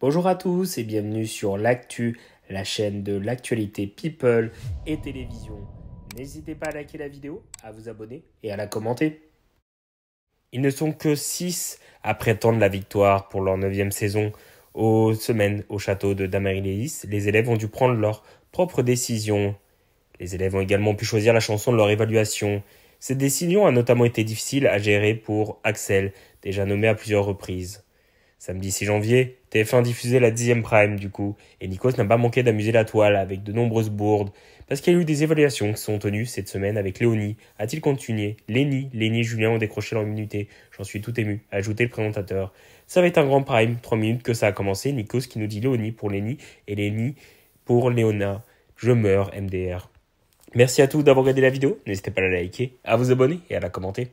Bonjour à tous et bienvenue sur l'actu, la chaîne de l'actualité people et télévision. N'hésitez pas à liker la vidéo, à vous abonner et à la commenter. Ils ne sont que 6 à prétendre la victoire pour leur 9 saison. Aux semaines au château de Damarilis, les élèves ont dû prendre leur propre décision. Les élèves ont également pu choisir la chanson de leur évaluation. Cette décision a notamment été difficile à gérer pour Axel, déjà nommé à plusieurs reprises. Samedi 6 janvier, TF1 diffusait la 10 prime du coup, et Nikos n'a pas manqué d'amuser la toile avec de nombreuses bourdes, parce qu'il y a eu des évaluations qui sont tenues cette semaine avec Léonie, a-t-il continué, Léni, Léni et Julien ont décroché leur immunité. j'en suis tout ému, ajoutait le présentateur. Ça va être un grand prime, 3 minutes que ça a commencé, Nikos qui nous dit Léonie pour Léni et Léni pour Léona. Je meurs, MDR. Merci à tous d'avoir regardé la vidéo, n'hésitez pas à la liker, à vous abonner et à la commenter.